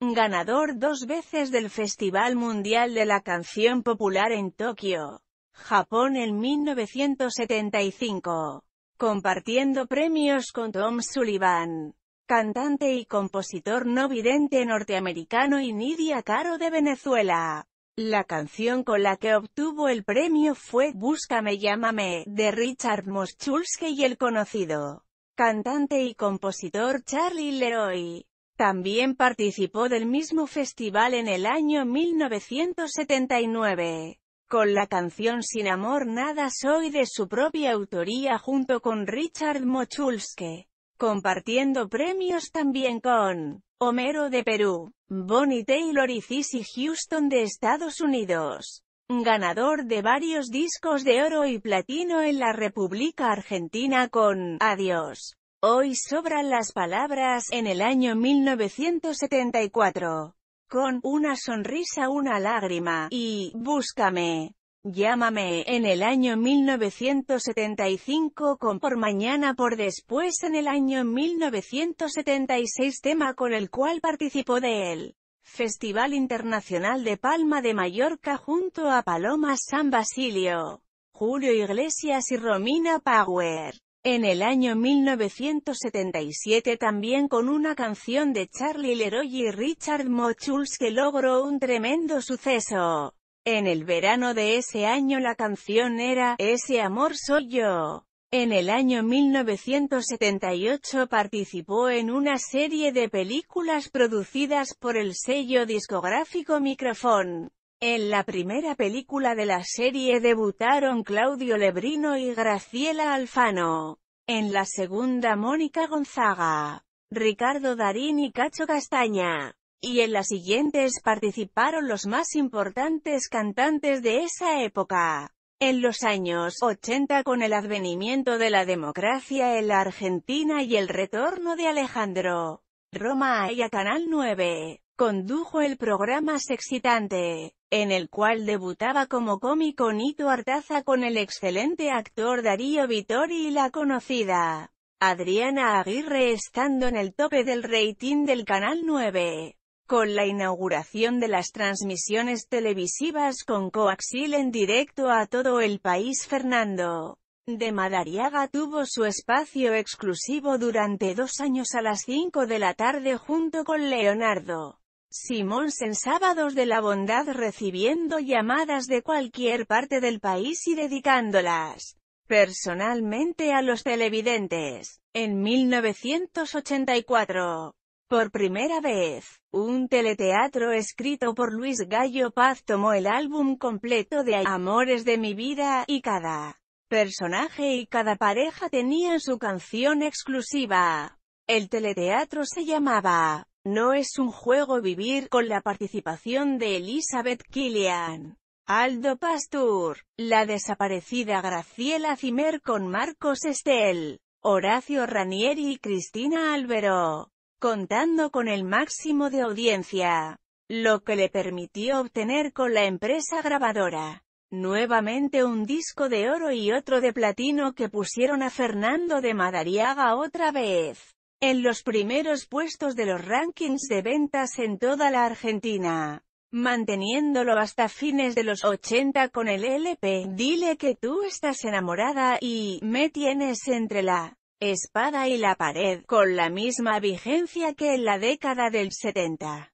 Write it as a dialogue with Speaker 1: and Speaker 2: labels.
Speaker 1: ganador dos veces del Festival Mundial de la Canción Popular en Tokio, Japón en 1975, compartiendo premios con Tom Sullivan, cantante y compositor no vidente norteamericano y Nidia Caro de Venezuela. La canción con la que obtuvo el premio fue Búscame llámame, de Richard Moschulski y el conocido cantante y compositor Charlie Leroy. También participó del mismo festival en el año 1979, con la canción Sin Amor Nada Soy de su propia autoría junto con Richard Mochulske, compartiendo premios también con Homero de Perú, Bonnie Taylor y Cissy Houston de Estados Unidos, ganador de varios discos de oro y platino en la República Argentina con Adiós. Hoy sobran las palabras, en el año 1974. Con una sonrisa, una lágrima, y, búscame. Llámame, en el año 1975 con Por Mañana por Después en el año 1976 tema con el cual participó de él. Festival Internacional de Palma de Mallorca junto a Paloma San Basilio, Julio Iglesias y Romina Power. En el año 1977 también con una canción de Charlie Leroy y Richard Mochuls que logró un tremendo suceso. En el verano de ese año la canción era, Ese amor soy yo. En el año 1978 participó en una serie de películas producidas por el sello discográfico Microphone. En la primera película de la serie debutaron Claudio Lebrino y Graciela Alfano. En la segunda Mónica Gonzaga, Ricardo Darín y Cacho Castaña. Y en las siguientes participaron los más importantes cantantes de esa época. En los años 80 con el advenimiento de la democracia en la Argentina y el retorno de Alejandro Roma y a Canal 9 condujo el programa excitante, en el cual debutaba como cómico Nito Artaza con el excelente actor Darío Vittori y la conocida Adriana Aguirre estando en el tope del rating del Canal 9. Con la inauguración de las transmisiones televisivas con coaxil en directo a todo el país Fernando de Madariaga tuvo su espacio exclusivo durante dos años a las 5 de la tarde junto con Leonardo. Simons en Sábados de la Bondad recibiendo llamadas de cualquier parte del país y dedicándolas personalmente a los televidentes. En 1984, por primera vez, un teleteatro escrito por Luis Gallo Paz tomó el álbum completo de Amores de mi vida, y cada personaje y cada pareja tenían su canción exclusiva. El teleteatro se llamaba no es un juego vivir con la participación de Elizabeth Killian. Aldo Pastur, la desaparecida Graciela Zimmer con Marcos Estel, Horacio Ranieri y Cristina Álvaro, contando con el máximo de audiencia, lo que le permitió obtener con la empresa grabadora. Nuevamente un disco de oro y otro de platino que pusieron a Fernando de Madariaga otra vez en los primeros puestos de los rankings de ventas en toda la Argentina, manteniéndolo hasta fines de los 80 con el LP Dile que tú estás enamorada y me tienes entre la espada y la pared, con la misma vigencia que en la década del 70.